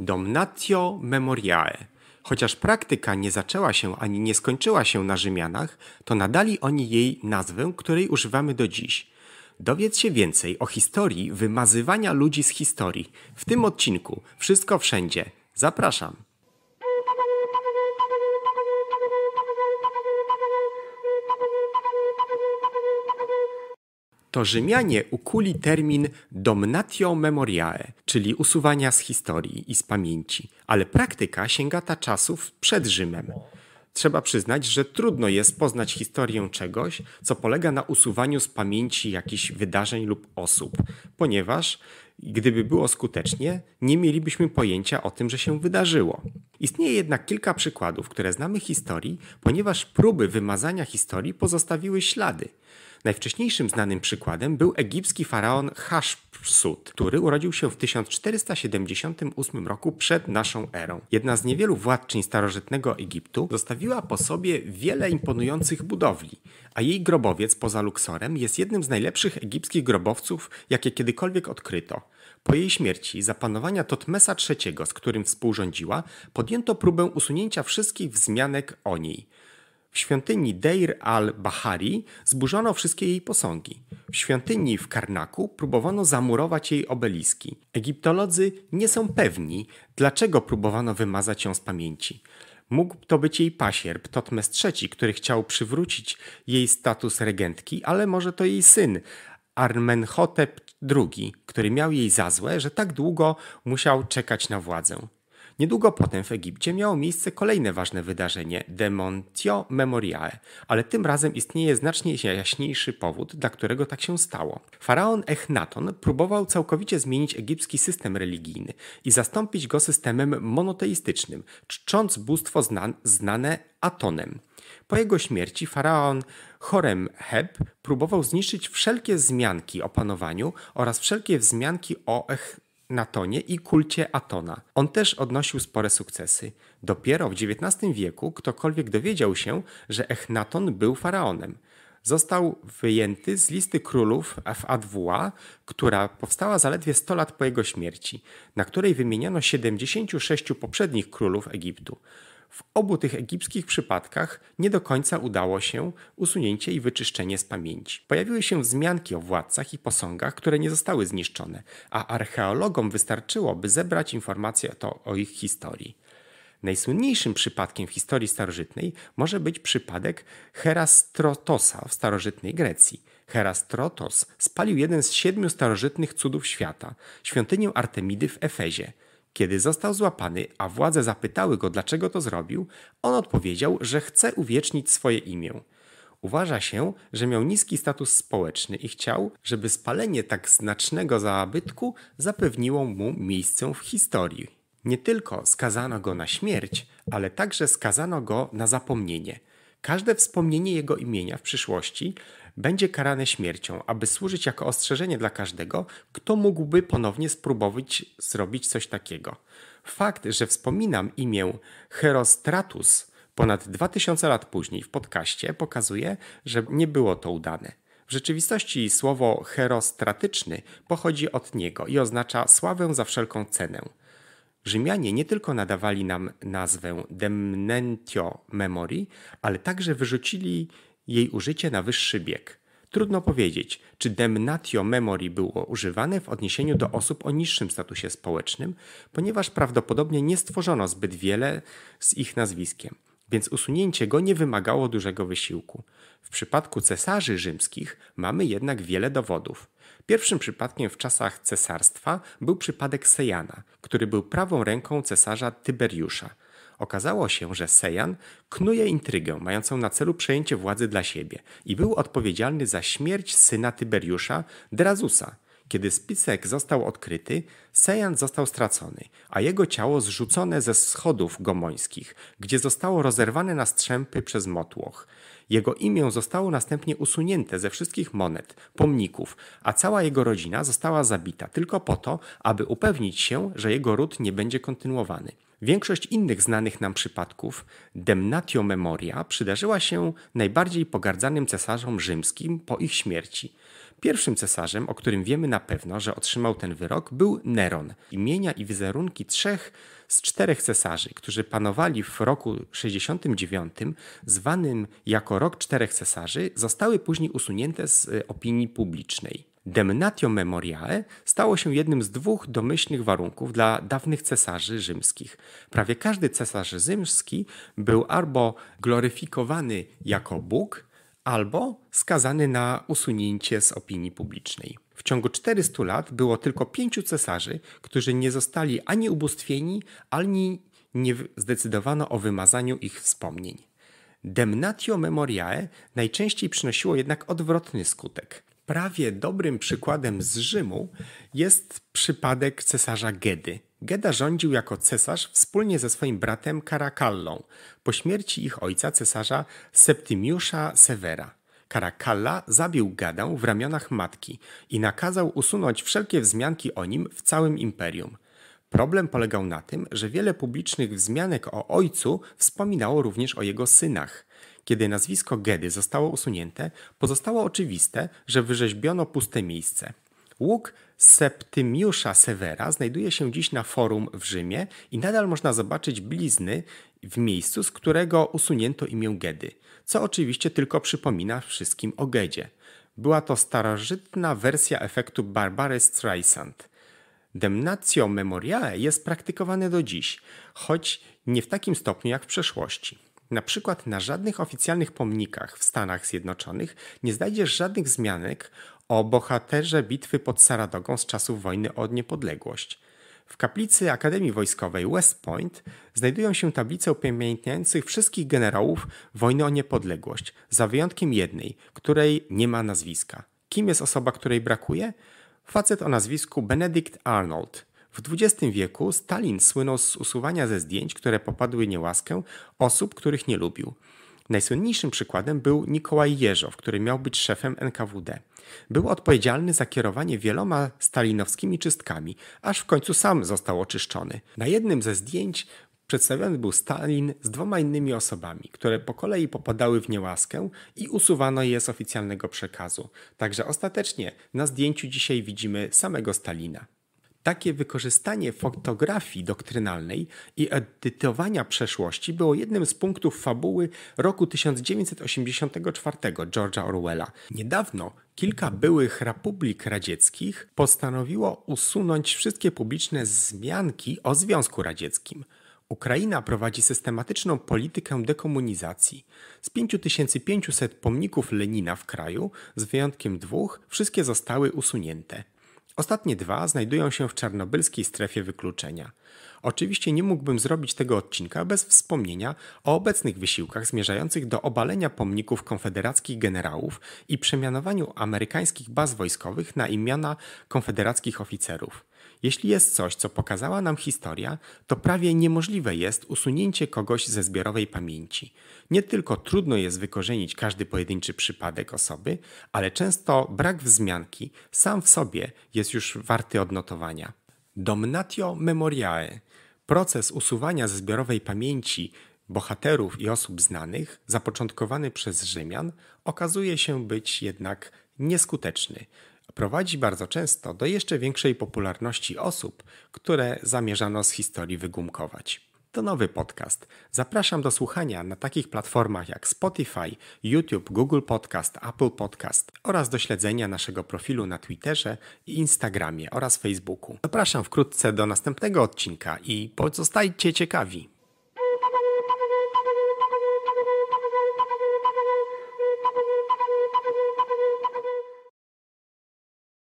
Domnatio Memoriae. Chociaż praktyka nie zaczęła się ani nie skończyła się na Rzymianach, to nadali oni jej nazwę, której używamy do dziś. Dowiedz się więcej o historii wymazywania ludzi z historii w tym odcinku Wszystko Wszędzie. Zapraszam to Rzymianie ukuli termin domnatio memoriae, czyli usuwania z historii i z pamięci, ale praktyka sięgata czasów przed Rzymem. Trzeba przyznać, że trudno jest poznać historię czegoś, co polega na usuwaniu z pamięci jakichś wydarzeń lub osób, ponieważ gdyby było skutecznie, nie mielibyśmy pojęcia o tym, że się wydarzyło. Istnieje jednak kilka przykładów, które znamy historii, ponieważ próby wymazania historii pozostawiły ślady. Najwcześniejszym znanym przykładem był egipski faraon Haszpsut, który urodził się w 1478 roku przed naszą erą. Jedna z niewielu władczyń starożytnego Egiptu zostawiła po sobie wiele imponujących budowli, a jej grobowiec poza Luksorem jest jednym z najlepszych egipskich grobowców, jakie kiedykolwiek odkryto. Po jej śmierci, za panowania Totmesa III, z którym współrządziła, podjęto próbę usunięcia wszystkich wzmianek o niej. W świątyni Deir al-Bahari zburzono wszystkie jej posągi. W świątyni w Karnaku próbowano zamurować jej obeliski. Egiptolodzy nie są pewni, dlaczego próbowano wymazać ją z pamięci. Mógł to być jej pasierb, Totmes III, który chciał przywrócić jej status regentki, ale może to jej syn, Armenhotep drugi, który miał jej za złe, że tak długo musiał czekać na władzę. Niedługo potem w Egipcie miało miejsce kolejne ważne wydarzenie Demontio Memoriae, ale tym razem istnieje znacznie jaśniejszy powód, dla którego tak się stało. Faraon Echnaton próbował całkowicie zmienić egipski system religijny i zastąpić go systemem monoteistycznym, czcząc bóstwo znan znane Atonem. Po jego śmierci faraon Chorem Heb próbował zniszczyć wszelkie zmianki o panowaniu oraz wszelkie wzmianki o Echnaton. Natonie i kulcie Atona. On też odnosił spore sukcesy. Dopiero w XIX wieku ktokolwiek dowiedział się, że Echnaton był faraonem. Został wyjęty z listy królów w Adwua, która powstała zaledwie 100 lat po jego śmierci, na której wymieniono 76 poprzednich królów Egiptu. W obu tych egipskich przypadkach nie do końca udało się usunięcie i wyczyszczenie z pamięci. Pojawiły się wzmianki o władcach i posągach, które nie zostały zniszczone, a archeologom wystarczyło, by zebrać informacje to o ich historii. Najsłynniejszym przypadkiem w historii starożytnej może być przypadek Herastrotosa w starożytnej Grecji. Herastrotos spalił jeden z siedmiu starożytnych cudów świata, świątynię Artemidy w Efezie – kiedy został złapany, a władze zapytały go, dlaczego to zrobił, on odpowiedział, że chce uwiecznić swoje imię. Uważa się, że miał niski status społeczny i chciał, żeby spalenie tak znacznego zabytku zapewniło mu miejsce w historii. Nie tylko skazano go na śmierć, ale także skazano go na zapomnienie. Każde wspomnienie jego imienia w przyszłości będzie karane śmiercią, aby służyć jako ostrzeżenie dla każdego, kto mógłby ponownie spróbować zrobić coś takiego. Fakt, że wspominam imię Herostratus ponad 2000 lat później w podcaście, pokazuje, że nie było to udane. W rzeczywistości słowo herostratyczny pochodzi od niego i oznacza sławę za wszelką cenę. Rzymianie nie tylko nadawali nam nazwę demnentio memori, ale także wyrzucili jej użycie na wyższy bieg. Trudno powiedzieć, czy demnatio memori było używane w odniesieniu do osób o niższym statusie społecznym, ponieważ prawdopodobnie nie stworzono zbyt wiele z ich nazwiskiem, więc usunięcie go nie wymagało dużego wysiłku. W przypadku cesarzy rzymskich mamy jednak wiele dowodów. Pierwszym przypadkiem w czasach cesarstwa był przypadek Sejana, który był prawą ręką cesarza Tyberiusza – Okazało się, że Sejan knuje intrygę mającą na celu przejęcie władzy dla siebie i był odpowiedzialny za śmierć syna Tyberiusza, Drazusa. Kiedy spisek został odkryty, Sejan został stracony, a jego ciało zrzucone ze schodów gomońskich, gdzie zostało rozerwane na strzępy przez motłoch. Jego imię zostało następnie usunięte ze wszystkich monet, pomników, a cała jego rodzina została zabita tylko po to, aby upewnić się, że jego ród nie będzie kontynuowany. Większość innych znanych nam przypadków demnatio memoria przydarzyła się najbardziej pogardzanym cesarzom rzymskim po ich śmierci. Pierwszym cesarzem, o którym wiemy na pewno, że otrzymał ten wyrok, był Neron. Imienia i wizerunki trzech z czterech cesarzy, którzy panowali w roku 69, zwanym jako rok czterech cesarzy, zostały później usunięte z e, opinii publicznej. Demnatio memoriae stało się jednym z dwóch domyślnych warunków dla dawnych cesarzy rzymskich. Prawie każdy cesarz rzymski był albo gloryfikowany jako Bóg, albo skazany na usunięcie z opinii publicznej. W ciągu 400 lat było tylko pięciu cesarzy, którzy nie zostali ani ubóstwieni, ani nie zdecydowano o wymazaniu ich wspomnień. Demnatio memoriae najczęściej przynosiło jednak odwrotny skutek prawie dobrym przykładem z Rzymu jest przypadek cesarza Gedy. Geda rządził jako cesarz wspólnie ze swoim bratem Caracallą po śmierci ich ojca cesarza Septimiusza Severa. Caracalla zabił Gadę w ramionach matki i nakazał usunąć wszelkie wzmianki o nim w całym imperium. Problem polegał na tym, że wiele publicznych wzmianek o ojcu wspominało również o jego synach. Kiedy nazwisko Gedy zostało usunięte, pozostało oczywiste, że wyrzeźbiono puste miejsce. Łuk Septymiusza Severa znajduje się dziś na forum w Rzymie i nadal można zobaczyć blizny w miejscu, z którego usunięto imię Gedy, co oczywiście tylko przypomina wszystkim o Gedzie. Była to starożytna wersja efektu Barbary Streisand. Demnatio memoriae jest praktykowane do dziś, choć nie w takim stopniu jak w przeszłości. Na przykład na żadnych oficjalnych pomnikach w Stanach Zjednoczonych nie znajdziesz żadnych wzmianek o bohaterze bitwy pod Saradogą z czasów wojny o niepodległość. W kaplicy Akademii Wojskowej West Point znajdują się tablice upamiętniających wszystkich generałów wojny o niepodległość, za wyjątkiem jednej, której nie ma nazwiska. Kim jest osoba, której brakuje? Facet o nazwisku Benedict Arnold, w XX wieku Stalin słynął z usuwania ze zdjęć, które popadły niełaskę, osób, których nie lubił. Najsłynniejszym przykładem był Nikołaj Jeżow, który miał być szefem NKWD. Był odpowiedzialny za kierowanie wieloma stalinowskimi czystkami, aż w końcu sam został oczyszczony. Na jednym ze zdjęć przedstawiony był Stalin z dwoma innymi osobami, które po kolei popadały w niełaskę i usuwano je z oficjalnego przekazu. Także ostatecznie na zdjęciu dzisiaj widzimy samego Stalina. Takie wykorzystanie fotografii doktrynalnej i edytowania przeszłości było jednym z punktów fabuły roku 1984 George'a Orwella. Niedawno kilka byłych republik radzieckich postanowiło usunąć wszystkie publiczne zmianki o Związku Radzieckim. Ukraina prowadzi systematyczną politykę dekomunizacji. Z 5500 pomników Lenina w kraju, z wyjątkiem dwóch, wszystkie zostały usunięte. Ostatnie dwa znajdują się w czarnobylskiej strefie wykluczenia. Oczywiście nie mógłbym zrobić tego odcinka bez wspomnienia o obecnych wysiłkach zmierzających do obalenia pomników konfederackich generałów i przemianowaniu amerykańskich baz wojskowych na imiona konfederackich oficerów. Jeśli jest coś, co pokazała nam historia, to prawie niemożliwe jest usunięcie kogoś ze zbiorowej pamięci. Nie tylko trudno jest wykorzenić każdy pojedynczy przypadek osoby, ale często brak wzmianki sam w sobie jest już warty odnotowania. Domnatio memoriae proces usuwania ze zbiorowej pamięci bohaterów i osób znanych, zapoczątkowany przez Rzymian, okazuje się być jednak nieskuteczny prowadzi bardzo często do jeszcze większej popularności osób, które zamierzano z historii wygumkować. To nowy podcast. Zapraszam do słuchania na takich platformach jak Spotify, YouTube, Google Podcast, Apple Podcast oraz do śledzenia naszego profilu na Twitterze i Instagramie oraz Facebooku. Zapraszam wkrótce do następnego odcinka i pozostajcie ciekawi.